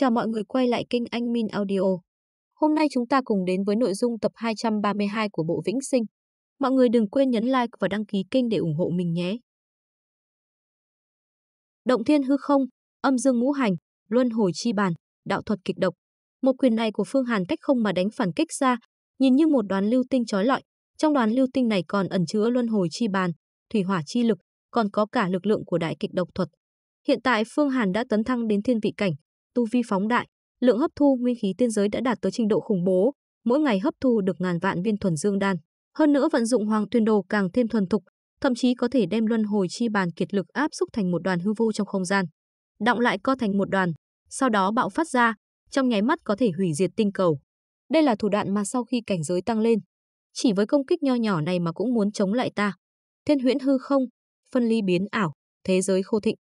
Chào mọi người quay lại kênh Anh Min Audio. Hôm nay chúng ta cùng đến với nội dung tập 232 của bộ Vĩnh Sinh. Mọi người đừng quên nhấn like và đăng ký kênh để ủng hộ mình nhé. Động thiên hư không, âm dương ngũ hành, luân hồi chi bàn, đạo thuật kịch độc. Một quyền này của Phương Hàn cách không mà đánh phản kích ra, nhìn như một đoàn lưu tinh trói lọi. Trong đoàn lưu tinh này còn ẩn chứa luân hồi chi bàn, thủy hỏa chi lực, còn có cả lực lượng của đại kịch độc thuật. Hiện tại Phương Hàn đã tấn thăng đến thiên vị cảnh, tu vi phóng đại, lượng hấp thu nguyên khí tiên giới đã đạt tới trình độ khủng bố, mỗi ngày hấp thu được ngàn vạn viên thuần dương đan. Hơn nữa vận dụng hoàng tuyên đồ càng thêm thuần thục, thậm chí có thể đem luân hồi chi bàn kiệt lực áp xúc thành một đoàn hư vô trong không gian, động lại co thành một đoàn, sau đó bạo phát ra, trong nháy mắt có thể hủy diệt tinh cầu. Đây là thủ đoạn mà sau khi cảnh giới tăng lên, chỉ với công kích nho nhỏ này mà cũng muốn chống lại ta. Thiên huyễn hư không, phân ly biến ảo, thế giới khô thịnh,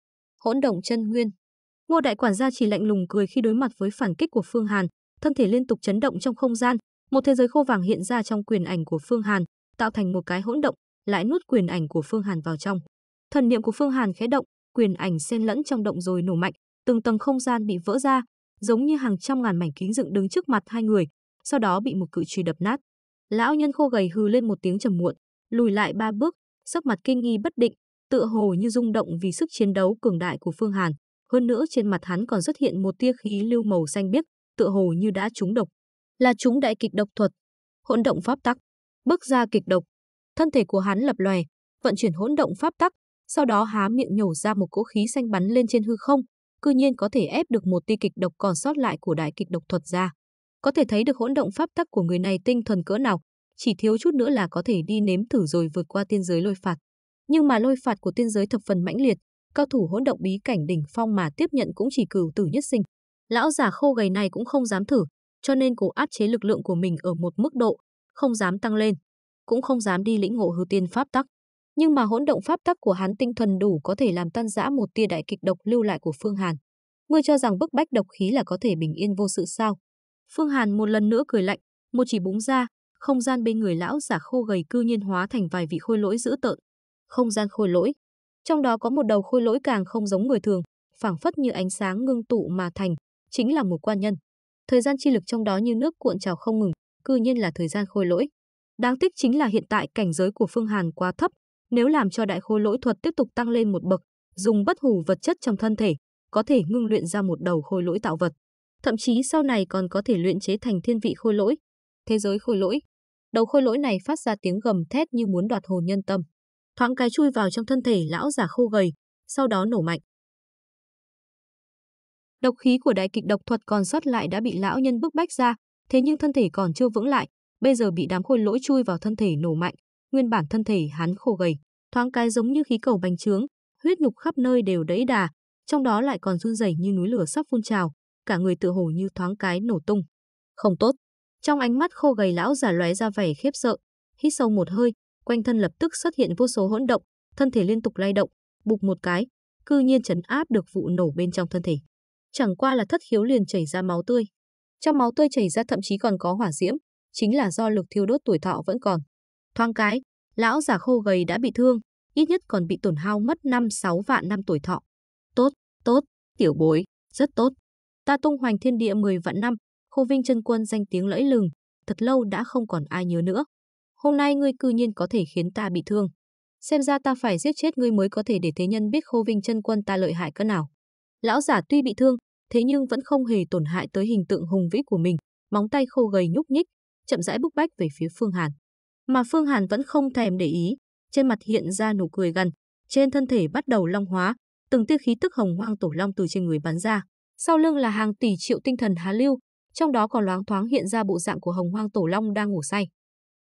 hỗn động chân nguyên, Ngô đại quản gia chỉ lạnh lùng cười khi đối mặt với phản kích của Phương Hàn, thân thể liên tục chấn động trong không gian, một thế giới khô vàng hiện ra trong quyền ảnh của Phương Hàn, tạo thành một cái hỗn động, lại nuốt quyền ảnh của Phương Hàn vào trong. Thần niệm của Phương Hàn khẽ động, quyền ảnh xen lẫn trong động rồi nổ mạnh, từng tầng không gian bị vỡ ra, giống như hàng trăm ngàn mảnh kính dựng đứng trước mặt hai người, sau đó bị một cự truy đập nát. Lão nhân khô gầy hừ lên một tiếng trầm muộn, lùi lại ba bước, sắc mặt kinh nghi bất định, tựa hồ như rung động vì sức chiến đấu cường đại của Phương Hàn hơn nữa trên mặt hắn còn xuất hiện một tia khí lưu màu xanh biếc, tựa hồ như đã trúng độc. Là trúng đại kịch độc thuật, hỗn động pháp tắc, bước ra kịch độc. Thân thể của hắn lập lòe, vận chuyển hỗn động pháp tắc, sau đó há miệng nhổ ra một cỗ khí xanh bắn lên trên hư không, cư nhiên có thể ép được một tia kịch độc còn sót lại của đại kịch độc thuật ra. Có thể thấy được hỗn động pháp tắc của người này tinh thuần cỡ nào, chỉ thiếu chút nữa là có thể đi nếm thử rồi vượt qua tiên giới lôi phạt. Nhưng mà lôi phạt của tiên giới thập phần mãnh liệt, cao thủ hỗn động bí cảnh đỉnh phong mà tiếp nhận cũng chỉ cửu tử nhất sinh. Lão già khô gầy này cũng không dám thử, cho nên cố áp chế lực lượng của mình ở một mức độ, không dám tăng lên, cũng không dám đi lĩnh ngộ hư tiên pháp tắc. Nhưng mà hỗn động pháp tắc của hắn tinh thuần đủ có thể làm tan rã một tia đại kịch độc lưu lại của Phương Hàn. Ngươi cho rằng bức bách độc khí là có thể bình yên vô sự sao? Phương Hàn một lần nữa cười lạnh, một chỉ búng ra, không gian bên người lão giả khô gầy cư nhiên hóa thành vài vị khôi lỗi dữ tợn. Không gian khôi lỗi, trong đó có một đầu khôi lỗi càng không giống người thường, phảng phất như ánh sáng ngưng tụ mà thành, chính là một quan nhân. Thời gian chi lực trong đó như nước cuộn trào không ngừng, cư nhiên là thời gian khôi lỗi. Đáng tiếc chính là hiện tại cảnh giới của Phương Hàn quá thấp, nếu làm cho đại khôi lỗi thuật tiếp tục tăng lên một bậc, dùng bất hủ vật chất trong thân thể, có thể ngưng luyện ra một đầu khôi lỗi tạo vật. Thậm chí sau này còn có thể luyện chế thành thiên vị khôi lỗi, thế giới khôi lỗi. Đầu khôi lỗi này phát ra tiếng gầm thét như muốn đoạt hồn nhân tâm thoáng cái chui vào trong thân thể lão già khô gầy, sau đó nổ mạnh. Độc khí của đại kịch độc thuật còn sót lại đã bị lão nhân bức bách ra, thế nhưng thân thể còn chưa vững lại, bây giờ bị đám khôi lỗi chui vào thân thể nổ mạnh, nguyên bản thân thể hắn khô gầy, thoáng cái giống như khí cầu bành trướng, huyết nhục khắp nơi đều đẫy đà, trong đó lại còn run rẩy như núi lửa sắp phun trào, cả người tựa hồ như thoáng cái nổ tung. Không tốt. Trong ánh mắt khô gầy lão già lóe ra vẻ khiếp sợ, hít sâu một hơi, quanh thân lập tức xuất hiện vô số hỗn động, thân thể liên tục lay động, bục một cái, cư nhiên chấn áp được vụ nổ bên trong thân thể. Chẳng qua là thất khiếu liền chảy ra máu tươi. Trong máu tươi chảy ra thậm chí còn có hỏa diễm, chính là do lực thiêu đốt tuổi thọ vẫn còn. Thoáng cái, lão già khô gầy đã bị thương, ít nhất còn bị tổn hao mất 5-6 vạn năm tuổi thọ. Tốt, tốt, tiểu bối, rất tốt. Ta tung hoành thiên địa 10 vạn năm, Khô Vinh chân quân danh tiếng lẫy lừng, thật lâu đã không còn ai nhớ nữa hôm nay ngươi cư nhiên có thể khiến ta bị thương. Xem ra ta phải giết chết ngươi mới có thể để thế nhân biết khô vinh chân quân ta lợi hại cỡ nào. Lão giả tuy bị thương, thế nhưng vẫn không hề tổn hại tới hình tượng hùng vĩ của mình, móng tay khô gầy nhúc nhích, chậm rãi bức bách về phía Phương Hàn. Mà Phương Hàn vẫn không thèm để ý, trên mặt hiện ra nụ cười gần, trên thân thể bắt đầu long hóa, từng tia khí tức hồng hoang tổ long từ trên người bắn ra, sau lưng là hàng tỷ triệu tinh thần há lưu, trong đó còn loáng thoáng hiện ra bộ dạng của hồng hoang tổ long đang ngủ say.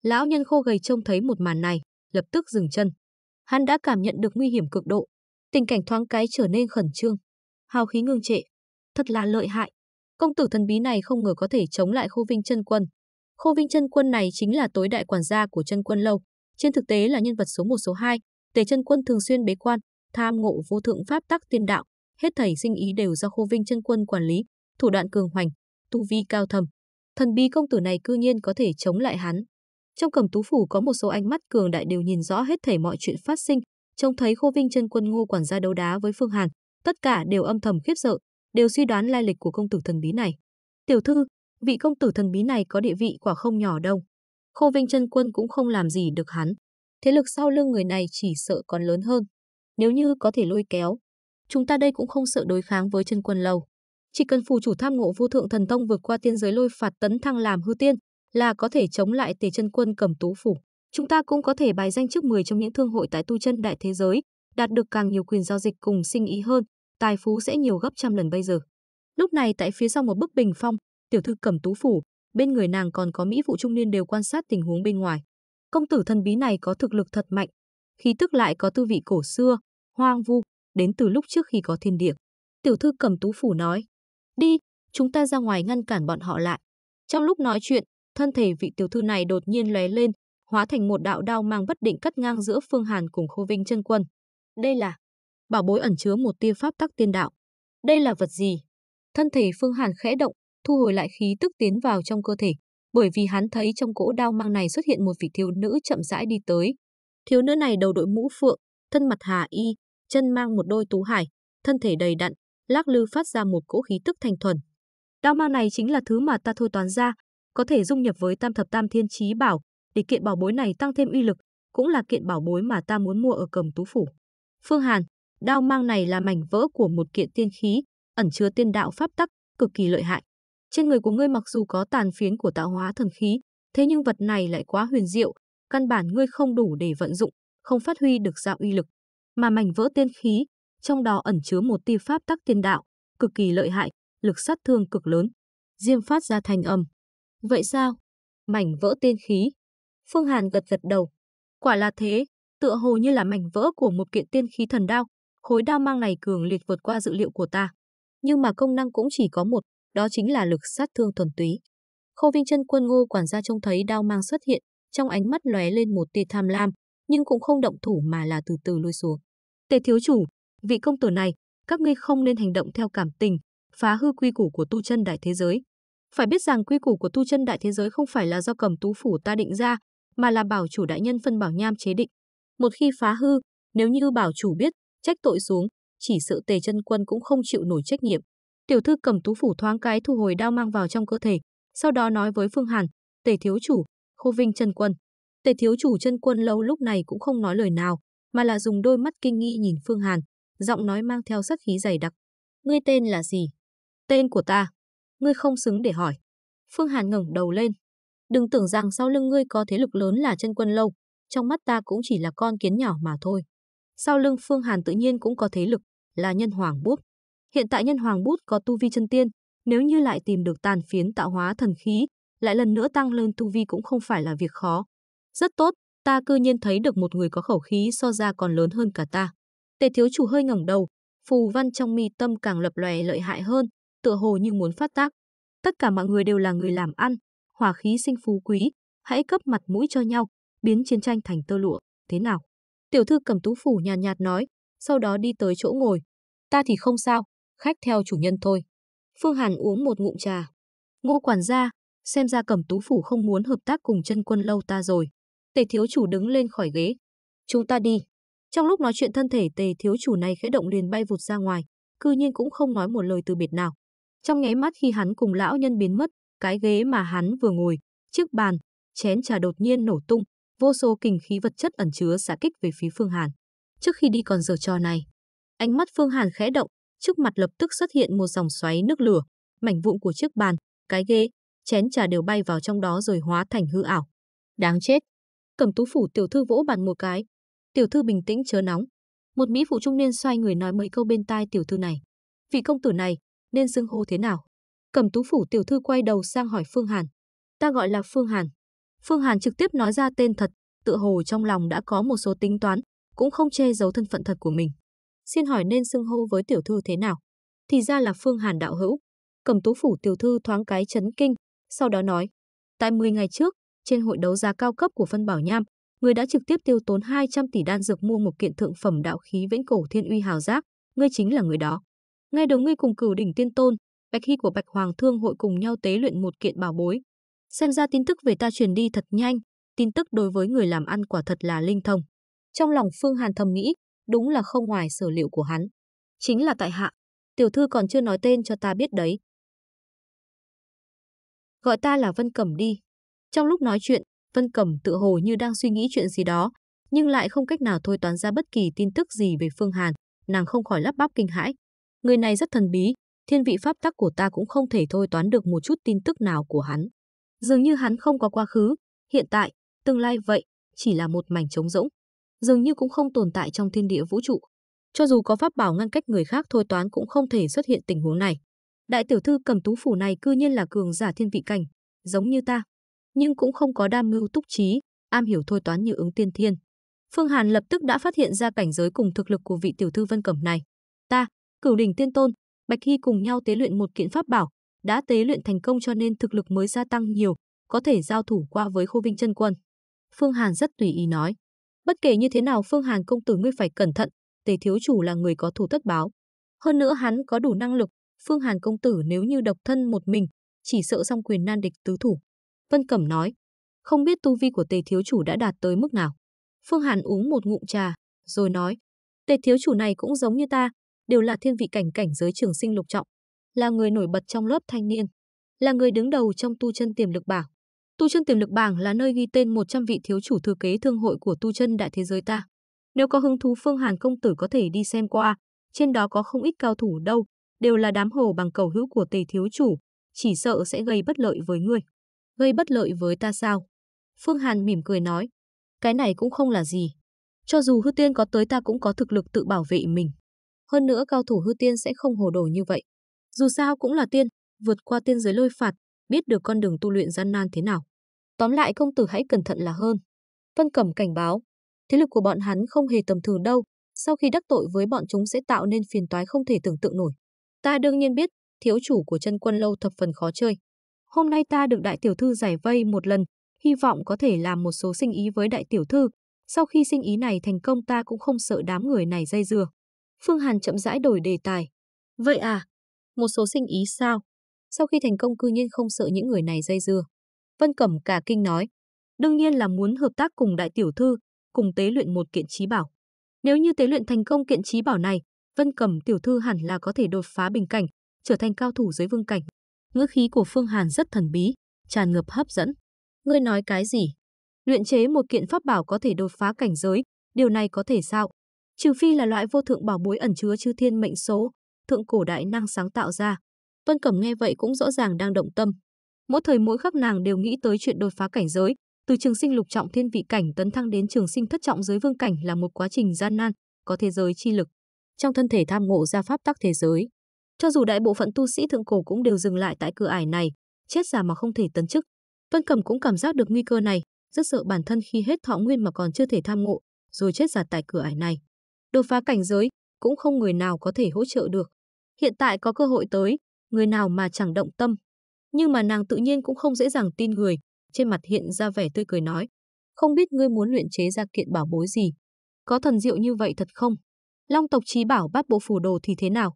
Lão nhân khô gầy trông thấy một màn này, lập tức dừng chân. Hắn đã cảm nhận được nguy hiểm cực độ. Tình cảnh thoáng cái trở nên khẩn trương. Hào khí ngưng trệ. Thật là lợi hại. Công tử thần bí này không ngờ có thể chống lại Khô Vinh chân quân. Khô Vinh chân quân này chính là tối đại quản gia của chân quân lâu. Trên thực tế là nhân vật số 1 số 2. Tề chân quân thường xuyên bế quan, tham ngộ vô thượng pháp tắc tiên đạo. Hết thảy sinh ý đều do Khô Vinh chân quân quản lý, thủ đoạn cường hoành, tu vi cao thầm. Thần bí công tử này cư nhiên có thể chống lại hắn. Trong cầm tú phủ có một số ánh mắt cường đại đều nhìn rõ hết thảy mọi chuyện phát sinh, trông thấy Khô Vinh chân quân Ngô quản gia đấu đá với Phương Hàn, tất cả đều âm thầm khiếp sợ, đều suy đoán lai lịch của công tử thần bí này. "Tiểu thư, vị công tử thần bí này có địa vị quả không nhỏ đâu." Khô Vinh chân quân cũng không làm gì được hắn. Thế lực sau lưng người này chỉ sợ còn lớn hơn. Nếu như có thể lôi kéo, chúng ta đây cũng không sợ đối kháng với chân quân lâu. Chỉ cần phù chủ tham ngộ vô thượng thần tông vượt qua tiên giới lôi phạt tấn thăng làm hư tiên, là có thể chống lại Tề Chân Quân cầm Tú phủ. Chúng ta cũng có thể bài danh trước 10 trong những thương hội tại tu chân đại thế giới, đạt được càng nhiều quyền giao dịch cùng sinh ý hơn, tài phú sẽ nhiều gấp trăm lần bây giờ. Lúc này tại phía sau một bức bình phong, tiểu thư Cẩm Tú phủ, bên người nàng còn có mỹ phụ trung niên đều quan sát tình huống bên ngoài. Công tử thần bí này có thực lực thật mạnh, khí tức lại có tư vị cổ xưa, hoang vu, đến từ lúc trước khi có thiên địa. Tiểu thư Cẩm Tú phủ nói: "Đi, chúng ta ra ngoài ngăn cản bọn họ lại." Trong lúc nói chuyện, thân thể vị tiểu thư này đột nhiên lóe lên, hóa thành một đạo đao mang bất định cắt ngang giữa Phương Hàn cùng Khô Vinh chân quân. Đây là bảo bối ẩn chứa một tia pháp tắc tiên đạo. Đây là vật gì? Thân thể Phương Hàn khẽ động, thu hồi lại khí tức tiến vào trong cơ thể, bởi vì hắn thấy trong cỗ đao mang này xuất hiện một vị thiếu nữ chậm rãi đi tới. Thiếu nữ này đầu đội mũ phượng, thân mặt hà y, chân mang một đôi tú hải, thân thể đầy đặn, lắc lư phát ra một cỗ khí tức thanh thuần. Đao mang này chính là thứ mà ta thôi toán ra, có thể dung nhập với tam thập tam thiên chí bảo để kiện bảo bối này tăng thêm uy lực, cũng là kiện bảo bối mà ta muốn mua ở cầm tú phủ. Phương Hàn, đao mang này là mảnh vỡ của một kiện tiên khí, ẩn chứa tiên đạo pháp tắc, cực kỳ lợi hại. Trên người của ngươi mặc dù có tàn phiến của tạo hóa thần khí, thế nhưng vật này lại quá huyền diệu, căn bản ngươi không đủ để vận dụng, không phát huy được ra uy lực. Mà mảnh vỡ tiên khí, trong đó ẩn chứa một tia pháp tắc tiên đạo, cực kỳ lợi hại, lực sát thương cực lớn. Diêm phát ra thành âm. Vậy sao? Mảnh vỡ tiên khí. Phương Hàn gật gật đầu. Quả là thế, tựa hồ như là mảnh vỡ của một kiện tiên khí thần đao. Khối đao mang này cường liệt vượt qua dự liệu của ta. Nhưng mà công năng cũng chỉ có một, đó chính là lực sát thương thuần túy. Khâu Vinh chân quân ngô quản gia trông thấy đao mang xuất hiện, trong ánh mắt lóe lên một tia tham lam, nhưng cũng không động thủ mà là từ từ lui xuống. Tề thiếu chủ, vị công tử này, các ngươi không nên hành động theo cảm tình, phá hư quy củ của tu chân đại thế giới, phải biết rằng quy củ của tu chân đại thế giới không phải là do cầm tú phủ ta định ra, mà là bảo chủ đại nhân phân bảo nham chế định. Một khi phá hư, nếu như bảo chủ biết, trách tội xuống, chỉ sợ tề chân quân cũng không chịu nổi trách nhiệm. Tiểu thư cầm tú phủ thoáng cái thu hồi đao mang vào trong cơ thể, sau đó nói với Phương Hàn, tề thiếu chủ, khô vinh chân quân. Tề thiếu chủ chân quân lâu lúc này cũng không nói lời nào, mà là dùng đôi mắt kinh nghi nhìn Phương Hàn, giọng nói mang theo sắc khí dày đặc. Ngươi tên là gì? Tên của ta ngươi không xứng để hỏi. Phương Hàn ngẩng đầu lên. Đừng tưởng rằng sau lưng ngươi có thế lực lớn là chân quân lâu, trong mắt ta cũng chỉ là con kiến nhỏ mà thôi. Sau lưng Phương Hàn tự nhiên cũng có thế lực, là nhân hoàng bút. Hiện tại nhân hoàng bút có tu vi chân tiên, nếu như lại tìm được tàn phiến tạo hóa thần khí, lại lần nữa tăng lên tu vi cũng không phải là việc khó. Rất tốt, ta cư nhiên thấy được một người có khẩu khí so ra còn lớn hơn cả ta. Tề thiếu chủ hơi ngẩng đầu, phù văn trong mi tâm càng lập lòe lợi hại hơn, tựa hồ như muốn phát tác. Tất cả mọi người đều là người làm ăn, hòa khí sinh phú quý, hãy cấp mặt mũi cho nhau, biến chiến tranh thành tơ lụa, thế nào? Tiểu thư cầm tú phủ nhàn nhạt, nhạt nói, sau đó đi tới chỗ ngồi. Ta thì không sao, khách theo chủ nhân thôi. Phương Hàn uống một ngụm trà. Ngô quản gia, xem ra cầm tú phủ không muốn hợp tác cùng chân quân lâu ta rồi. Tề thiếu chủ đứng lên khỏi ghế. Chúng ta đi. Trong lúc nói chuyện thân thể tề thiếu chủ này khẽ động liền bay vụt ra ngoài, cư nhiên cũng không nói một lời từ biệt nào. Trong nháy mắt khi hắn cùng lão nhân biến mất, cái ghế mà hắn vừa ngồi, chiếc bàn, chén trà đột nhiên nổ tung, vô số kình khí vật chất ẩn chứa xạ kích về phía Phương Hàn. Trước khi đi còn giờ trò này, ánh mắt Phương Hàn khẽ động, trước mặt lập tức xuất hiện một dòng xoáy nước lửa, mảnh vụn của chiếc bàn, cái ghế, chén trà đều bay vào trong đó rồi hóa thành hư ảo. Đáng chết. Cầm tú phủ tiểu thư vỗ bàn một cái. Tiểu thư bình tĩnh chớ nóng. Một mỹ phụ trung niên xoay người nói mấy câu bên tai tiểu thư này. Vị công tử này, nên xưng hô thế nào. Cẩm tú phủ tiểu thư quay đầu sang hỏi Phương Hàn. Ta gọi là Phương Hàn. Phương Hàn trực tiếp nói ra tên thật, tự hồ trong lòng đã có một số tính toán, cũng không che giấu thân phận thật của mình. Xin hỏi nên xưng hô với tiểu thư thế nào? Thì ra là Phương Hàn đạo hữu. Cẩm tú phủ tiểu thư thoáng cái chấn kinh, sau đó nói. Tại 10 ngày trước, trên hội đấu giá cao cấp của Phân Bảo Nham, người đã trực tiếp tiêu tốn 200 tỷ đan dược mua một kiện thượng phẩm đạo khí vĩnh cổ thiên uy hào giác, ngươi chính là người đó. Ngay đồng ngươi cùng cửu đỉnh tiên tôn, Bạch Hy của Bạch Hoàng Thương hội cùng nhau tế luyện một kiện bảo bối. Xem ra tin tức về ta truyền đi thật nhanh, tin tức đối với người làm ăn quả thật là linh thông. Trong lòng Phương Hàn thầm nghĩ, đúng là không ngoài sở liệu của hắn. Chính là tại hạ, tiểu thư còn chưa nói tên cho ta biết đấy. Gọi ta là Vân Cẩm đi. Trong lúc nói chuyện, Vân Cẩm tự hồ như đang suy nghĩ chuyện gì đó, nhưng lại không cách nào thôi toán ra bất kỳ tin tức gì về Phương Hàn, nàng không khỏi lắp bắp kinh hãi. Người này rất thần bí, thiên vị pháp tắc của ta cũng không thể thôi toán được một chút tin tức nào của hắn. Dường như hắn không có quá khứ, hiện tại, tương lai vậy, chỉ là một mảnh trống rỗng. Dường như cũng không tồn tại trong thiên địa vũ trụ. Cho dù có pháp bảo ngăn cách người khác thôi toán cũng không thể xuất hiện tình huống này. Đại tiểu thư cầm tú phủ này cư nhiên là cường giả thiên vị cảnh, giống như ta. Nhưng cũng không có đam mưu túc trí, am hiểu thôi toán như ứng tiên thiên. Phương Hàn lập tức đã phát hiện ra cảnh giới cùng thực lực của vị tiểu thư Vân Cẩm này. Ta, Cửu đỉnh tiên tôn, Bạch Hy cùng nhau tế luyện một kiện pháp bảo, đã tế luyện thành công cho nên thực lực mới gia tăng nhiều, có thể giao thủ qua với Khô Vinh chân quân. Phương Hàn rất tùy ý nói, bất kể như thế nào Phương Hàn công tử ngươi phải cẩn thận, Tề thiếu chủ là người có thủ thất báo. Hơn nữa hắn có đủ năng lực, Phương Hàn công tử nếu như độc thân một mình, chỉ sợ song quyền nan địch tứ thủ. Vân Cẩm nói, không biết tu vi của Tề thiếu chủ đã đạt tới mức nào. Phương Hàn uống một ngụm trà, rồi nói, Tề thiếu chủ này cũng giống như ta, đều là thiên vị cảnh cảnh giới trường sinh lục trọng, là người nổi bật trong lớp thanh niên, là người đứng đầu trong tu chân tiềm lực bảng. Tu chân tiềm lực bảng là nơi ghi tên 100 vị thiếu chủ thừa kế thương hội của tu chân đại thế giới ta. Nếu có hứng thú Phương Hàn công tử có thể đi xem qua, trên đó có không ít cao thủ đâu, đều là đám hồ bằng cầu hữu của Tề thiếu chủ, chỉ sợ sẽ gây bất lợi với người Gây bất lợi với ta sao? Phương Hàn mỉm cười nói, cái này cũng không là gì. Cho dù hư tiên có tới ta cũng có thực lực tự bảo vệ mình. Hơn nữa cao thủ hư tiên sẽ không hồ đồ như vậy. Dù sao cũng là tiên, vượt qua tiên giới lôi phạt, biết được con đường tu luyện gian nan thế nào. Tóm lại công tử hãy cẩn thận là hơn. Vân Cẩm cảnh báo, thế lực của bọn hắn không hề tầm thường đâu, sau khi đắc tội với bọn chúng sẽ tạo nên phiền toái không thể tưởng tượng nổi. Ta đương nhiên biết, thiếu chủ của chân quân lâu thập phần khó chơi. Hôm nay ta được đại tiểu thư giải vây một lần, hy vọng có thể làm một số sinh ý với đại tiểu thư. Sau khi sinh ý này thành công ta cũng không sợ đám người này dây dưa. Phương Hàn chậm rãi đổi đề tài. Vậy à, một số sinh ý sao? Sau khi thành công cư nhiên không sợ những người này dây dưa. Vân Cẩm cả kinh nói, đương nhiên là muốn hợp tác cùng đại tiểu thư, cùng tế luyện một kiện trí bảo. Nếu như tế luyện thành công kiện trí bảo này, Vân Cẩm tiểu thư hẳn là có thể đột phá bình cảnh, trở thành cao thủ dưới vương cảnh. Ngữ khí của Phương Hàn rất thần bí, tràn ngập hấp dẫn. Ngươi nói cái gì? Luyện chế một kiện pháp bảo có thể đột phá cảnh giới, điều này có thể sao? trừ phi là loại vô thượng bảo bối ẩn chứa chư thiên mệnh số, thượng cổ đại năng sáng tạo ra. Vân Cẩm nghe vậy cũng rõ ràng đang động tâm. Mỗi thời mỗi khắc nàng đều nghĩ tới chuyện đột phá cảnh giới, từ trường sinh lục trọng thiên vị cảnh tấn thăng đến trường sinh thất trọng giới vương cảnh là một quá trình gian nan, có thế giới chi lực. Trong thân thể tham ngộ ra pháp tắc thế giới, cho dù đại bộ phận tu sĩ thượng cổ cũng đều dừng lại tại cửa ải này, chết già mà không thể tấn chức. Vân Cẩm cũng cảm giác được nguy cơ này, rất sợ bản thân khi hết thọ nguyên mà còn chưa thể tham ngộ, rồi chết già tại cửa ải này đột phá cảnh giới, cũng không người nào có thể hỗ trợ được. Hiện tại có cơ hội tới, người nào mà chẳng động tâm. Nhưng mà nàng tự nhiên cũng không dễ dàng tin người, trên mặt hiện ra vẻ tươi cười nói. Không biết ngươi muốn luyện chế ra kiện bảo bối gì? Có thần diệu như vậy thật không? Long tộc trí bảo bát bộ phủ đồ thì thế nào?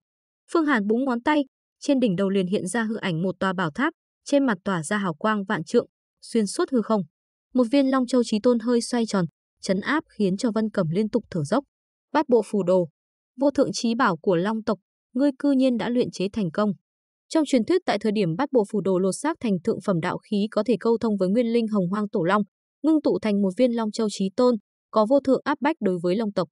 Phương Hàn búng ngón tay, trên đỉnh đầu liền hiện ra hư ảnh một tòa bảo tháp, trên mặt tỏa ra hào quang vạn trượng, xuyên suốt hư không. Một viên long châu trí tôn hơi xoay tròn, chấn áp khiến cho Vân Cẩm liên tục thở dốc bát bộ phù đồ, vô thượng trí bảo của Long tộc, ngươi cư nhiên đã luyện chế thành công. Trong truyền thuyết tại thời điểm bát bộ phù đồ lột xác thành thượng phẩm đạo khí có thể câu thông với nguyên linh hồng hoang tổ long, ngưng tụ thành một viên long châu trí tôn, có vô thượng áp bách đối với long tộc.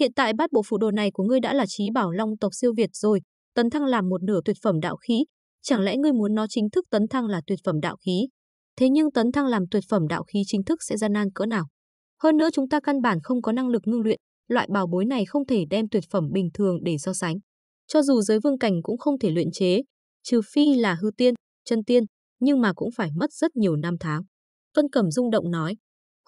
Hiện tại bát bộ phù đồ này của ngươi đã là trí bảo long tộc siêu việt rồi, tấn thăng làm một nửa tuyệt phẩm đạo khí, chẳng lẽ ngươi muốn nó chính thức tấn thăng là tuyệt phẩm đạo khí? Thế nhưng tấn thăng làm tuyệt phẩm đạo khí chính thức sẽ gian nan cỡ nào? Hơn nữa chúng ta căn bản không có năng lực ngưng luyện, loại bảo bối này không thể đem tuyệt phẩm bình thường để so sánh. Cho dù giới vương cảnh cũng không thể luyện chế, trừ phi là hư tiên, chân tiên, nhưng mà cũng phải mất rất nhiều năm tháng. Tuân Cẩm rung động nói,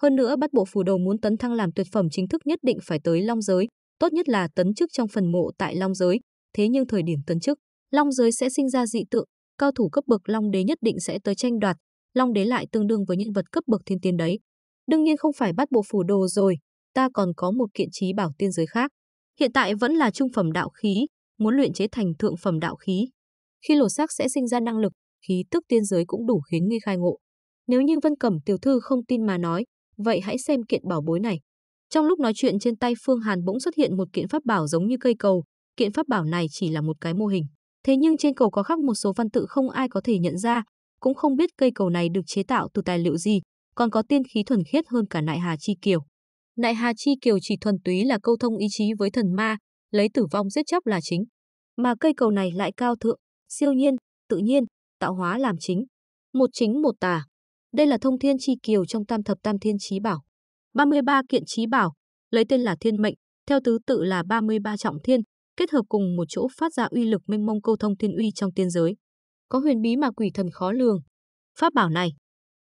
hơn nữa bắt bộ phù đồ muốn tấn thăng làm tuyệt phẩm chính thức nhất định phải tới Long Giới, tốt nhất là tấn chức trong phần mộ tại Long Giới, thế nhưng thời điểm tấn chức, Long Giới sẽ sinh ra dị tượng, cao thủ cấp bậc Long Đế nhất định sẽ tới tranh đoạt, Long Đế lại tương đương với nhân vật cấp bậc thiên tiên đấy. Đương nhiên không phải bắt bộ phù đồ rồi, ta còn có một kiện trí bảo tiên giới khác. Hiện tại vẫn là trung phẩm đạo khí, muốn luyện chế thành thượng phẩm đạo khí. Khi lột xác sẽ sinh ra năng lực, khí tức tiên giới cũng đủ khiến ngươi khai ngộ. Nếu như Vân Cẩm tiểu thư không tin mà nói, vậy hãy xem kiện bảo bối này. Trong lúc nói chuyện trên tay Phương Hàn bỗng xuất hiện một kiện pháp bảo giống như cây cầu, kiện pháp bảo này chỉ là một cái mô hình. Thế nhưng trên cầu có khắc một số văn tự không ai có thể nhận ra, cũng không biết cây cầu này được chế tạo từ tài liệu gì, còn có tiên khí thuần khiết hơn cả nại hà chi kiều. Nại Hà Chi Kiều chỉ thuần túy là câu thông ý chí với thần ma, lấy tử vong giết chóc là chính. Mà cây cầu này lại cao thượng, siêu nhiên, tự nhiên, tạo hóa làm chính. Một chính một tà. Đây là thông thiên chi kiều trong tam thập tam thiên trí bảo. 33 kiện trí bảo, lấy tên là thiên mệnh, theo tứ tự là 33 trọng thiên, kết hợp cùng một chỗ phát ra uy lực mênh mông câu thông thiên uy trong tiên giới. Có huyền bí mà quỷ thần khó lường. Pháp bảo này,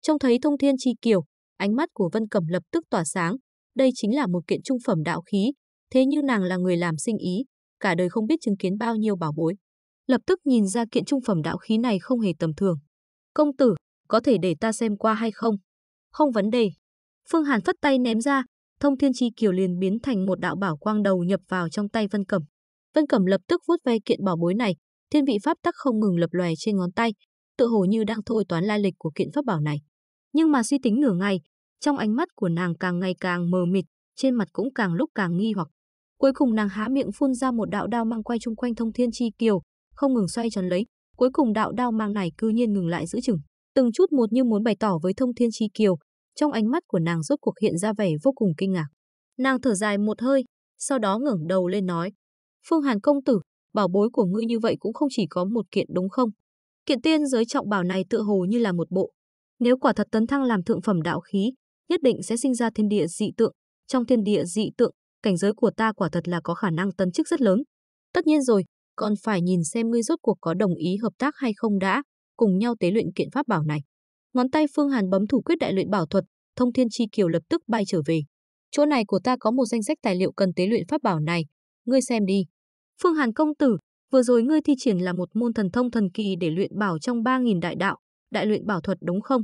trông thấy thông thiên chi kiều, ánh mắt của Vân Cẩm lập tức tỏa sáng, đây chính là một kiện trung phẩm đạo khí, thế nhưng nàng là người làm sinh ý, cả đời không biết chứng kiến bao nhiêu bảo bối. Lập tức nhìn ra kiện trung phẩm đạo khí này không hề tầm thường. Công tử, có thể để ta xem qua hay không? Không vấn đề. Phương Hàn phất tay ném ra, thông thiên chi kiều liền biến thành một đạo bảo quang đầu nhập vào trong tay Vân Cẩm. Vân Cẩm lập tức vuốt ve kiện bảo bối này, thiên vị pháp tắc không ngừng lập lòe trên ngón tay, tựa hồ như đang thôi toán lai lịch của kiện pháp bảo này. Nhưng mà suy tính nửa ngày, trong ánh mắt của nàng càng ngày càng mờ mịt, trên mặt cũng càng lúc càng nghi hoặc. Cuối cùng nàng há miệng phun ra một đạo đao mang quay chung quanh thông thiên chi kiều, không ngừng xoay tròn lấy, cuối cùng đạo đao mang này cư nhiên ngừng lại giữ chừng, từng chút một như muốn bày tỏ với thông thiên chi kiều, trong ánh mắt của nàng rốt cuộc hiện ra vẻ vô cùng kinh ngạc. Nàng thở dài một hơi, sau đó ngẩng đầu lên nói: "Phương Hàn công tử, bảo bối của ngươi như vậy cũng không chỉ có một kiện đúng không? Kiện tiên giới trọng bảo này tựa hồ như là một bộ. Nếu quả thật tấn thăng làm thượng phẩm đạo khí, nhất định sẽ sinh ra thiên địa dị tượng. Trong thiên địa dị tượng, cảnh giới của ta quả thật là có khả năng tấn chức rất lớn. Tất nhiên rồi, còn phải nhìn xem ngươi rốt cuộc có đồng ý hợp tác hay không đã, cùng nhau tế luyện kiện pháp bảo này. Ngón tay Phương Hàn bấm thủ quyết đại luyện bảo thuật, thông thiên chi kiều lập tức bay trở về. Chỗ này của ta có một danh sách tài liệu cần tế luyện pháp bảo này, ngươi xem đi. Phương Hàn công tử, vừa rồi ngươi thi triển là một môn thần thông thần kỳ để luyện bảo trong 3.000 đại đạo, đại luyện bảo thuật đúng không?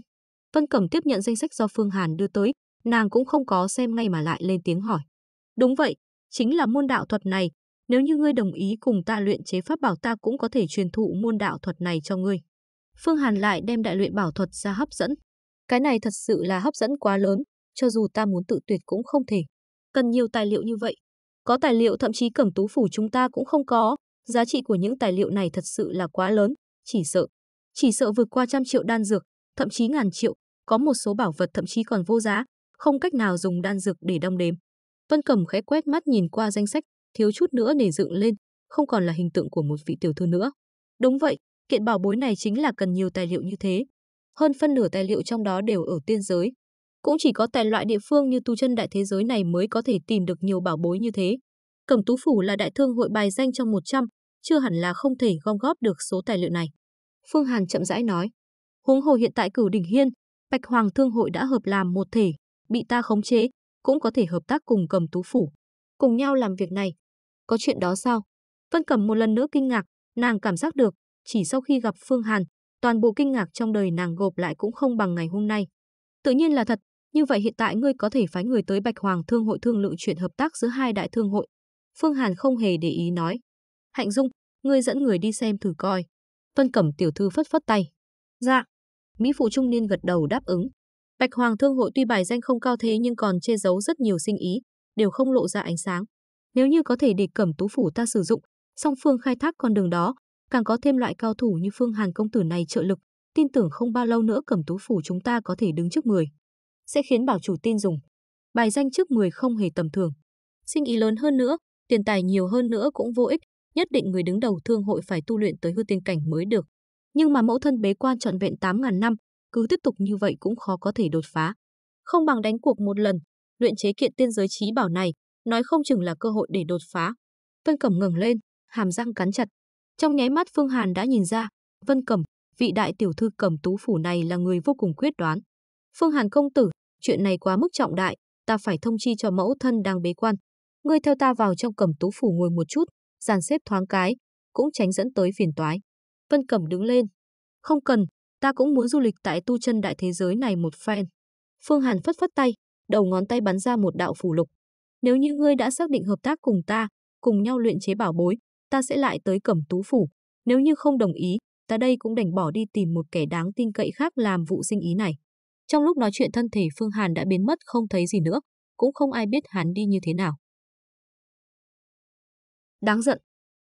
Vân Cẩm tiếp nhận danh sách do Phương Hàn đưa tới, nàng cũng không có xem ngay mà lại lên tiếng hỏi. Đúng vậy, chính là môn đạo thuật này, nếu như ngươi đồng ý cùng ta luyện chế pháp bảo ta cũng có thể truyền thụ môn đạo thuật này cho ngươi. Phương Hàn lại đem đại luyện bảo thuật ra hấp dẫn. Cái này thật sự là hấp dẫn quá lớn, cho dù ta muốn tự tuyệt cũng không thể. Cần nhiều tài liệu như vậy. Có tài liệu thậm chí cẩm tú phủ chúng ta cũng không có, giá trị của những tài liệu này thật sự là quá lớn, chỉ sợ. Chỉ sợ vượt qua trăm triệu đan dược, thậm chí ngàn triệu, có một số bảo vật thậm chí còn vô giá, không cách nào dùng đan dược để đong đếm. Vân Cẩm khẽ quét mắt nhìn qua danh sách, thiếu chút nữa để dựng lên, không còn là hình tượng của một vị tiểu thư nữa. Đúng vậy, kiện bảo bối này chính là cần nhiều tài liệu như thế. Hơn phân nửa tài liệu trong đó đều ở tiên giới. Cũng chỉ có tài loại địa phương như tu chân đại thế giới này mới có thể tìm được nhiều bảo bối như thế. Cẩm Tú Phủ là đại thương hội bài danh trong 100, chưa hẳn là không thể gom góp được số tài liệu này. Phương Hàn chậm rãi nói. Huống hồ hiện tại cửu đỉnh hiên, Bạch Hoàng Thương hội đã hợp làm một thể, bị ta khống chế, cũng có thể hợp tác cùng cầm tú phủ, cùng nhau làm việc này. Có chuyện đó sao? Vân Cầm một lần nữa kinh ngạc, nàng cảm giác được, chỉ sau khi gặp Phương Hàn, toàn bộ kinh ngạc trong đời nàng gộp lại cũng không bằng ngày hôm nay. Tự nhiên là thật, như vậy hiện tại ngươi có thể phái người tới Bạch Hoàng Thương hội thương lượng chuyện hợp tác giữa hai đại thương hội. Phương Hàn không hề để ý nói. Hạnh Dung, ngươi dẫn người đi xem thử coi. Vân Cẩm tiểu thư phất phất tay. Dạ. Mỹ Phụ Trung niên gật đầu đáp ứng. Bạch Hoàng Thương hội tuy bài danh không cao thế nhưng còn che giấu rất nhiều sinh ý, đều không lộ ra ánh sáng. Nếu như có thể để cẩm tú phủ ta sử dụng, song phương khai thác con đường đó, càng có thêm loại cao thủ như Phương Hàn công tử này trợ lực, tin tưởng không bao lâu nữa cẩm tú phủ chúng ta có thể đứng trước 10. Sẽ khiến bảo chủ tin dùng. Bài danh trước 10 không hề tầm thường. Sinh ý lớn hơn nữa, tiền tài nhiều hơn nữa cũng vô ích, nhất định người đứng đầu thương hội phải tu luyện tới hư tiên cảnh mới được. Nhưng mà mẫu thân bế quan trọn vẹn 8.000 năm, cứ tiếp tục như vậy cũng khó có thể đột phá. Không bằng đánh cuộc một lần, luyện chế kiện tiên giới trí bảo này, nói không chừng là cơ hội để đột phá. Vân Cẩm ngẩng lên, hàm răng cắn chặt. Trong nháy mắt Phương Hàn đã nhìn ra, Vân Cẩm, vị đại tiểu thư Cẩm Tú phủ này là người vô cùng quyết đoán. Phương Hàn công tử, chuyện này quá mức trọng đại, ta phải thông chi cho mẫu thân đang bế quan. Ngươi theo ta vào trong Cẩm Tú phủ ngồi một chút, dàn xếp thoáng cái, cũng tránh dẫn tới phiền toái. Vân Cẩm đứng lên. Không cần, ta cũng muốn du lịch tại tu chân đại thế giới này một phen. Phương Hàn phất phất tay, đầu ngón tay bắn ra một đạo phủ lục. Nếu như ngươi đã xác định hợp tác cùng ta, cùng nhau luyện chế bảo bối, ta sẽ lại tới Cẩm Tú phủ. Nếu như không đồng ý, ta đây cũng đành bỏ đi tìm một kẻ đáng tin cậy khác làm vụ sinh ý này. Trong lúc nói chuyện thân thể Phương Hàn đã biến mất không thấy gì nữa, cũng không ai biết hắn đi như thế nào. Đáng giận,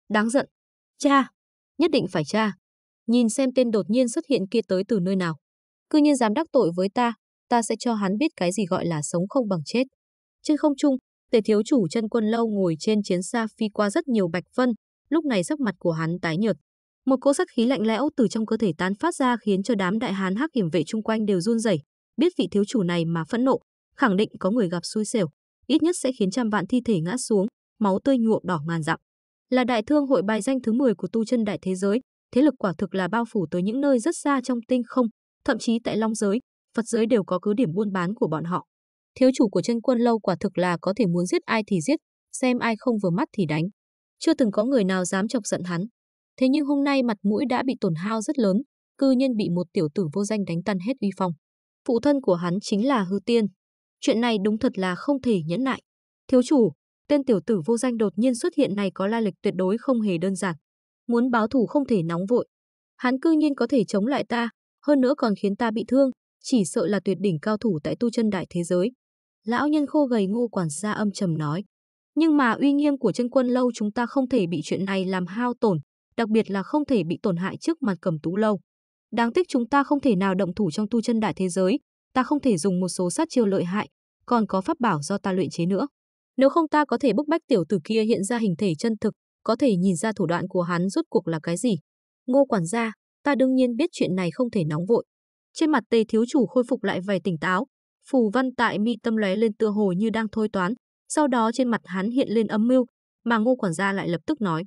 đáng giận. Cha, nhất định phải cha nhìn xem tên đột nhiên xuất hiện kia tới từ nơi nào. Cư nhiên dám đắc tội với ta, ta sẽ cho hắn biết cái gì gọi là sống không bằng chết. Trên không trung, Tề thiếu chủ chân quân lâu ngồi trên chiến xa phi qua rất nhiều bạch vân, lúc này sắc mặt của hắn tái nhợt. Một cỗ sát khí lạnh lẽo từ trong cơ thể tán phát ra khiến cho đám đại hán hắc hiểm vệ chung quanh đều run rẩy, biết vị thiếu chủ này mà phẫn nộ, khẳng định có người gặp xui xẻo, ít nhất sẽ khiến trăm vạn thi thể ngã xuống, máu tươi nhuộm đỏ ngàn dặm. Là đại thương hội bài danh thứ 10 của tu chân đại thế giới, thế lực quả thực là bao phủ tới những nơi rất xa trong tinh không, thậm chí tại long giới, Phật giới đều có cứ điểm buôn bán của bọn họ. Thiếu chủ của chân quân lâu quả thực là có thể muốn giết ai thì giết, xem ai không vừa mắt thì đánh. Chưa từng có người nào dám chọc giận hắn. Thế nhưng hôm nay mặt mũi đã bị tổn hao rất lớn, cư nhiên bị một tiểu tử vô danh đánh tan hết uy phong. Phụ thân của hắn chính là hư tiên. Chuyện này đúng thật là không thể nhẫn nại. Thiếu chủ, tên tiểu tử vô danh đột nhiên xuất hiện này có la lịch tuyệt đối không hề đơn giản muốn báo thù không thể nóng vội. Hắn cư nhiên có thể chống lại ta, hơn nữa còn khiến ta bị thương, chỉ sợ là tuyệt đỉnh cao thủ tại tu chân đại thế giới. Lão nhân khô gầy ngô quản gia âm trầm nói. Nhưng mà uy nghiêm của chân quân lâu chúng ta không thể bị chuyện này làm hao tổn, đặc biệt là không thể bị tổn hại trước mặt cầm tú lâu. Đáng tiếc chúng ta không thể nào động thủ trong tu chân đại thế giới, ta không thể dùng một số sát chiêu lợi hại, còn có pháp bảo do ta luyện chế nữa. Nếu không ta có thể bức bách tiểu tử kia hiện ra hình thể chân thực, có thể nhìn ra thủ đoạn của hắn rốt cuộc là cái gì. Ngô quản gia, ta đương nhiên biết chuyện này không thể nóng vội. Trên mặt Tề thiếu chủ khôi phục lại vẻ tỉnh táo, phù văn tại mi tâm lóe lên tựa hồ như đang thôi toán, sau đó trên mặt hắn hiện lên âm mưu, mà Ngô quản gia lại lập tức nói: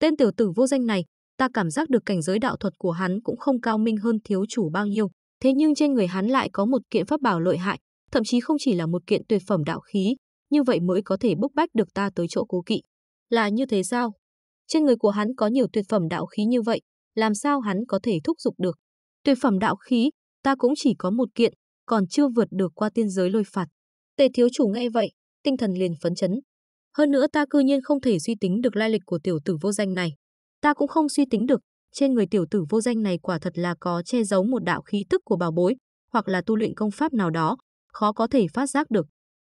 "Tên tiểu tử vô danh này, ta cảm giác được cảnh giới đạo thuật của hắn cũng không cao minh hơn thiếu chủ bao nhiêu, thế nhưng trên người hắn lại có một kiện pháp bảo lợi hại, thậm chí không chỉ là một kiện tuyệt phẩm đạo khí, như vậy mới có thể bức bách được ta tới chỗ cố kỵ." "Là như thế sao?" Trên người của hắn có nhiều tuyệt phẩm đạo khí như vậy, làm sao hắn có thể thúc giục được? Tuyệt phẩm đạo khí, ta cũng chỉ có một kiện, còn chưa vượt được qua tiên giới lôi phạt. Tề thiếu chủ nghe vậy, tinh thần liền phấn chấn. Hơn nữa ta cư nhiên không thể suy tính được lai lịch của tiểu tử vô danh này. Ta cũng không suy tính được, trên người tiểu tử vô danh này quả thật là có che giấu một đạo khí tức của bảo bối, hoặc là tu luyện công pháp nào đó, khó có thể phát giác được.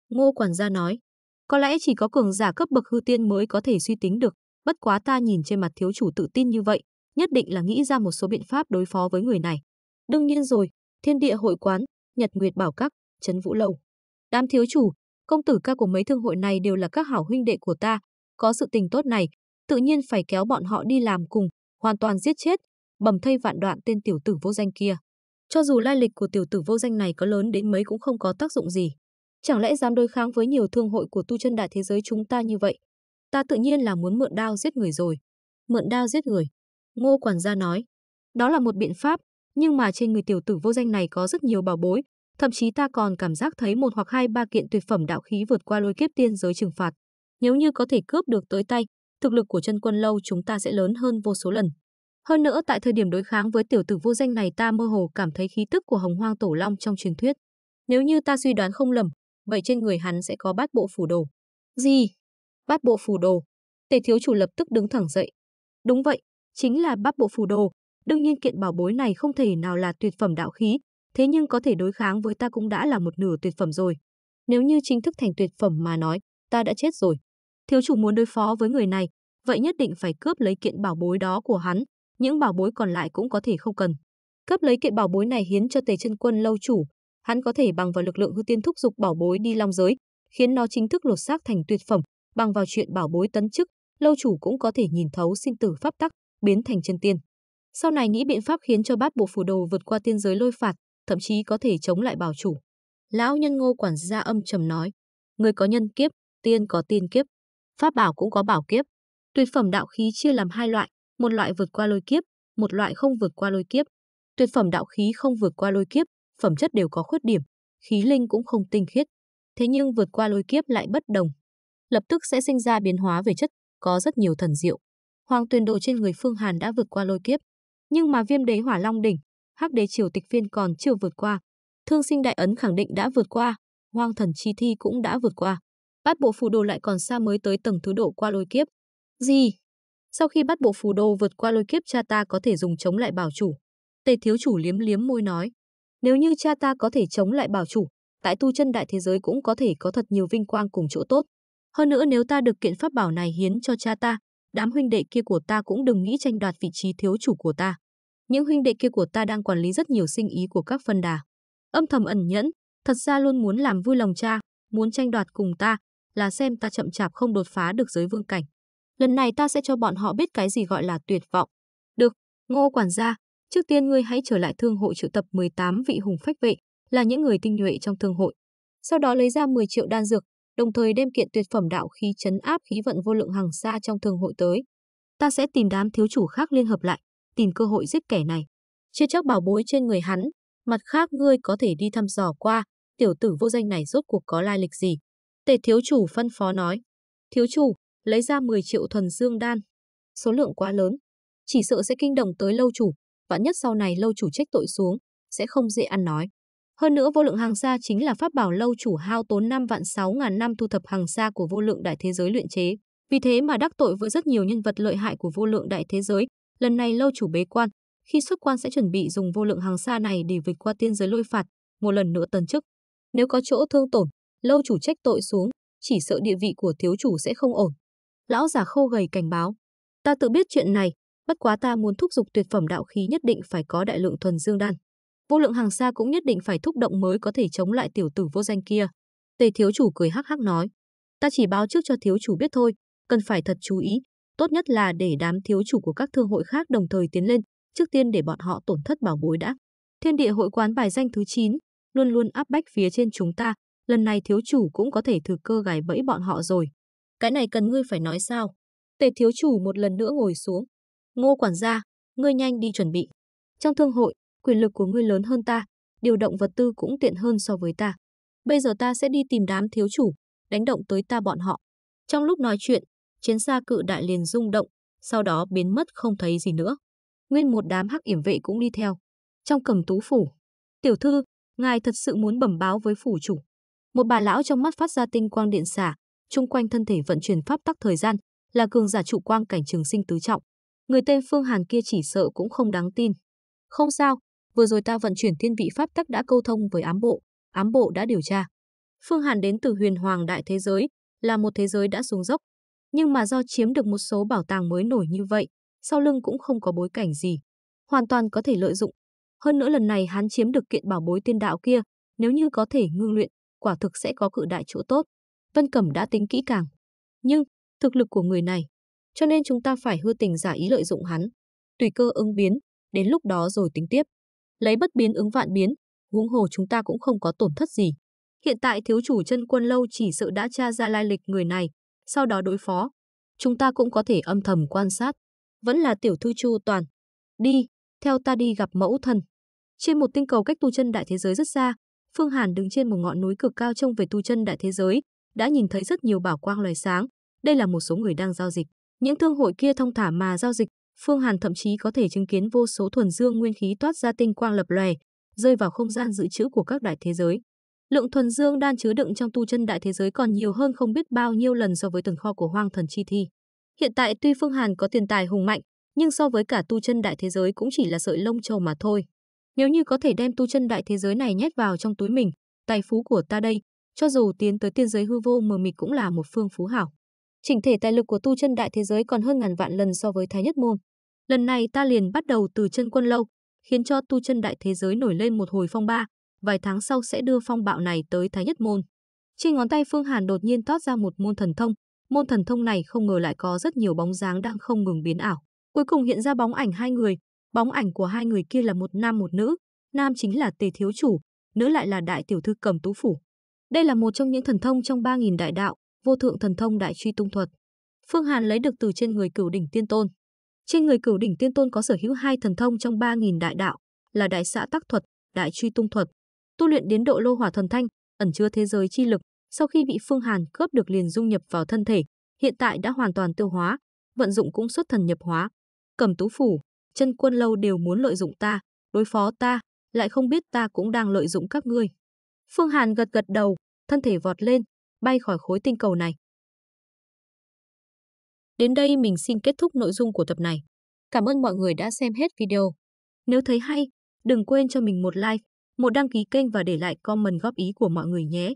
Ngô quản gia nói, có lẽ chỉ có cường giả cấp bậc hư tiên mới có thể suy tính được, bất quá ta nhìn trên mặt thiếu chủ tự tin như vậy, nhất định là nghĩ ra một số biện pháp đối phó với người này. Đương nhiên rồi, thiên địa hội quán, nhật nguyệt bảo các, trấn vũ lậu Đám thiếu chủ, công tử ca của mấy thương hội này đều là các hảo huynh đệ của ta, có sự tình tốt này, tự nhiên phải kéo bọn họ đi làm cùng, hoàn toàn giết chết, bầm thây vạn đoạn tên tiểu tử vô danh kia. Cho dù lai lịch của tiểu tử vô danh này có lớn đến mấy cũng không có tác dụng gì. Chẳng lẽ dám đối kháng với nhiều thương hội của tu chân đại thế giới chúng ta như vậy, Ta tự nhiên là muốn mượn đao giết người rồi. Mượn đao giết người. Ngô quản gia nói. Đó là một biện pháp, nhưng mà trên người tiểu tử vô danh này có rất nhiều bảo bối, thậm chí ta còn cảm giác thấy một hoặc hai ba kiện tuyệt phẩm đạo khí vượt qua lôi kiếp tiên giới trừng phạt. Nếu như có thể cướp được tới tay, thực lực của chân quân lâu chúng ta sẽ lớn hơn vô số lần. Hơn nữa tại thời điểm đối kháng với tiểu tử vô danh này ta mơ hồ cảm thấy khí tức của hồng hoang tổ long trong truyền thuyết. Nếu như ta suy đoán không lầm, vậy trên người hắn sẽ có bát bộ phủ đồ. Gì? bát bộ phù đồ. Tề thiếu chủ lập tức đứng thẳng dậy. Đúng vậy, chính là bát bộ phù đồ. Đương nhiên kiện bảo bối này không thể nào là tuyệt phẩm đạo khí, thế nhưng có thể đối kháng với ta cũng đã là một nửa tuyệt phẩm rồi. Nếu như chính thức thành tuyệt phẩm mà nói, ta đã chết rồi. Thiếu chủ muốn đối phó với người này, vậy nhất định phải cướp lấy kiện bảo bối đó của hắn, những bảo bối còn lại cũng có thể không cần. Cướp lấy kiện bảo bối này hiến cho Tề Chân Quân lâu chủ, hắn có thể bằng vào lực lượng hư tiên thúc dục bảo bối đi long giới, khiến nó chính thức lột xác thành tuyệt phẩm, bằng vào chuyện bảo bối tấn chức, lâu chủ cũng có thể nhìn thấu sinh tử pháp tắc, biến thành chân tiên. Sau này nghĩ biện pháp khiến cho bát bộ phù đồ vượt qua tiên giới lôi phạt, thậm chí có thể chống lại bảo chủ. Lão nhân ngô quản gia âm trầm nói, người có nhân kiếp, tiên có tiên kiếp, pháp bảo cũng có bảo kiếp. Tuyệt phẩm đạo khí chia làm hai loại, một loại vượt qua lôi kiếp, một loại không vượt qua lôi kiếp. Tuyệt phẩm đạo khí không vượt qua lôi kiếp, phẩm chất đều có khuyết điểm, khí linh cũng không tinh khiết. Thế nhưng vượt qua lôi kiếp lại bất đồng, lập tức sẽ sinh ra biến hóa về chất, có rất nhiều thần diệu. Hoàng tuyên Đồ trên người Phương Hàn đã vượt qua lôi kiếp, nhưng mà Viêm Đế Hỏa Long đỉnh, Hắc Đế Triều Tịch Viên còn chưa vượt qua. Thương Sinh Đại Ấn khẳng định đã vượt qua, Hoang Thần Chi Thi cũng đã vượt qua. Bát Bộ Phù Đồ lại còn xa mới tới tầng thứ độ qua lôi kiếp. Gì? Sau khi Bát Bộ Phù Đồ vượt qua lôi kiếp cha ta có thể dùng chống lại bảo chủ. Tề thiếu chủ liếm liếm môi nói, nếu như cha ta có thể chống lại bảo chủ, tại tu chân đại thế giới cũng có thể có thật nhiều vinh quang cùng chỗ tốt. Hơn nữa nếu ta được kiện pháp bảo này hiến cho cha ta, đám huynh đệ kia của ta cũng đừng nghĩ tranh đoạt vị trí thiếu chủ của ta. Những huynh đệ kia của ta đang quản lý rất nhiều sinh ý của các phân đà. Âm thầm ẩn nhẫn, thật ra luôn muốn làm vui lòng cha, muốn tranh đoạt cùng ta, là xem ta chậm chạp không đột phá được giới vương cảnh. Lần này ta sẽ cho bọn họ biết cái gì gọi là tuyệt vọng. Được, ngô quản gia, trước tiên ngươi hãy trở lại thương hội triệu tập 18 vị hùng phách vệ, là những người tinh nhuệ trong thương hội. Sau đó lấy ra 10 triệu đan dược, đồng thời đem kiện tuyệt phẩm đạo khí chấn áp khí vận vô lượng hàng xa trong thường hội tới. Ta sẽ tìm đám thiếu chủ khác liên hợp lại, tìm cơ hội giết kẻ này. Chưa chắc bảo bối trên người hắn, mặt khác ngươi có thể đi thăm dò qua, tiểu tử vô danh này rốt cuộc có lai lịch gì. Tề thiếu chủ phân phó nói, thiếu chủ, lấy ra 10 triệu thuần dương đan. Số lượng quá lớn, chỉ sợ sẽ kinh động tới lâu chủ, vạn nhất sau này lâu chủ trách tội xuống, sẽ không dễ ăn nói. Hơn nữa vô lượng hàng xa chính là pháp bảo lâu chủ hao tốn 5 vạn 6 ngàn năm thu thập hàng xa của vô lượng đại thế giới luyện chế. Vì thế mà đắc tội với rất nhiều nhân vật lợi hại của vô lượng đại thế giới, lần này lâu chủ bế quan, khi xuất quan sẽ chuẩn bị dùng vô lượng hàng xa này để vượt qua tiên giới lôi phạt, một lần nữa tần chức. Nếu có chỗ thương tổn, lâu chủ trách tội xuống, chỉ sợ địa vị của thiếu chủ sẽ không ổn. Lão giả khô gầy cảnh báo, ta tự biết chuyện này, bất quá ta muốn thúc giục tuyệt phẩm đạo khí nhất định phải có đại lượng thuần dương đan. Vô lượng hàng xa cũng nhất định phải thúc động mới có thể chống lại tiểu tử vô danh kia. Tề thiếu chủ cười hắc hắc nói, ta chỉ báo trước cho thiếu chủ biết thôi, cần phải thật chú ý, tốt nhất là để đám thiếu chủ của các thương hội khác đồng thời tiến lên, trước tiên để bọn họ tổn thất bảo bối đã. Thiên địa hội quán bài danh thứ 9, luôn luôn áp bách phía trên chúng ta, lần này thiếu chủ cũng có thể thừa cơ gài bẫy bọn họ rồi. Cái này cần ngươi phải nói sao? Tề thiếu chủ một lần nữa ngồi xuống. Ngô quản gia, ngươi nhanh đi chuẩn bị. Trong thương hội, quyền lực của ngươi lớn hơn ta, điều động vật tư cũng tiện hơn so với ta. Bây giờ ta sẽ đi tìm đám thiếu chủ, đánh động tới ta bọn họ. Trong lúc nói chuyện, chiến xa cự đại liền rung động, sau đó biến mất không thấy gì nữa. Nguyên một đám hắc yểm vệ cũng đi theo. Trong cầm tú phủ, tiểu thư, ngài thật sự muốn bẩm báo với phủ chủ. Một bà lão trong mắt phát ra tinh quang điện xả, chung quanh thân thể vận chuyển pháp tắc thời gian, là cường giả trụ quang cảnh trường sinh tứ trọng. Người tên Phương Hàn kia chỉ sợ cũng không đáng tin. Không sao, Vừa rồi ta vận chuyển thiên vị pháp tắc đã câu thông với ám bộ, ám bộ đã điều tra. Phương Hàn đến từ huyền hoàng đại thế giới, là một thế giới đã xuống dốc. Nhưng mà do chiếm được một số bảo tàng mới nổi như vậy, sau lưng cũng không có bối cảnh gì. Hoàn toàn có thể lợi dụng. Hơn nữa lần này hắn chiếm được kiện bảo bối tiên đạo kia, nếu như có thể ngưng luyện, quả thực sẽ có cự đại chỗ tốt. Vân Cẩm đã tính kỹ càng. Nhưng, thực lực của người này, cho nên chúng ta phải hư tình giả ý lợi dụng hắn. Tùy cơ ứng biến, đến lúc đó rồi tính tiếp lấy bất biến ứng vạn biến, huống hồ chúng ta cũng không có tổn thất gì. Hiện tại thiếu chủ chân quân lâu chỉ sợ đã tra ra lai lịch người này, sau đó đối phó. Chúng ta cũng có thể âm thầm quan sát. Vẫn là tiểu thư chu toàn. Đi, theo ta đi gặp mẫu thần. Trên một tinh cầu cách tu chân đại thế giới rất xa, Phương Hàn đứng trên một ngọn núi cực cao trông về tu chân đại thế giới, đã nhìn thấy rất nhiều bảo quang loài sáng. Đây là một số người đang giao dịch. Những thương hội kia thông thả mà giao dịch, Phương Hàn thậm chí có thể chứng kiến vô số thuần dương nguyên khí toát ra tinh quang lập lòe, rơi vào không gian dự trữ của các đại thế giới. Lượng thuần dương đan chứa đựng trong tu chân đại thế giới còn nhiều hơn không biết bao nhiêu lần so với từng kho của Hoang Thần Chi Thi. Hiện tại tuy Phương Hàn có tiền tài hùng mạnh, nhưng so với cả tu chân đại thế giới cũng chỉ là sợi lông châu mà thôi. Nếu như có thể đem tu chân đại thế giới này nhét vào trong túi mình, tài phú của ta đây, cho dù tiến tới tiên giới hư vô mờ mịt cũng là một phương phú hảo chỉnh thể tài lực của tu chân đại thế giới còn hơn ngàn vạn lần so với Thái Nhất Môn. Lần này ta liền bắt đầu từ chân quân lâu, khiến cho tu chân đại thế giới nổi lên một hồi phong ba, vài tháng sau sẽ đưa phong bạo này tới Thái Nhất Môn. Trên ngón tay Phương Hàn đột nhiên tót ra một môn thần thông, môn thần thông này không ngờ lại có rất nhiều bóng dáng đang không ngừng biến ảo. Cuối cùng hiện ra bóng ảnh hai người, bóng ảnh của hai người kia là một nam một nữ, nam chính là Tề thiếu chủ, nữ lại là đại tiểu thư Cầm Tú phủ. Đây là một trong những thần thông trong 3000 đại đạo, vô thượng thần thông đại truy tung thuật. Phương Hàn lấy được từ trên người cửu đỉnh tiên tôn. Trên người cửu đỉnh tiên tôn có sở hữu hai thần thông trong 3.000 đại đạo, là đại xã tắc thuật, đại truy tung thuật. Tu luyện đến độ lô hỏa thần thanh, ẩn chứa thế giới chi lực, sau khi bị Phương Hàn cướp được liền dung nhập vào thân thể, hiện tại đã hoàn toàn tiêu hóa, vận dụng cũng xuất thần nhập hóa. Cầm tú phủ, chân quân lâu đều muốn lợi dụng ta, đối phó ta, lại không biết ta cũng đang lợi dụng các ngươi. Phương Hàn gật gật đầu, thân thể vọt lên, bay khỏi khối tinh cầu này. Đến đây mình xin kết thúc nội dung của tập này. Cảm ơn mọi người đã xem hết video. Nếu thấy hay, đừng quên cho mình một like, một đăng ký kênh và để lại comment góp ý của mọi người nhé.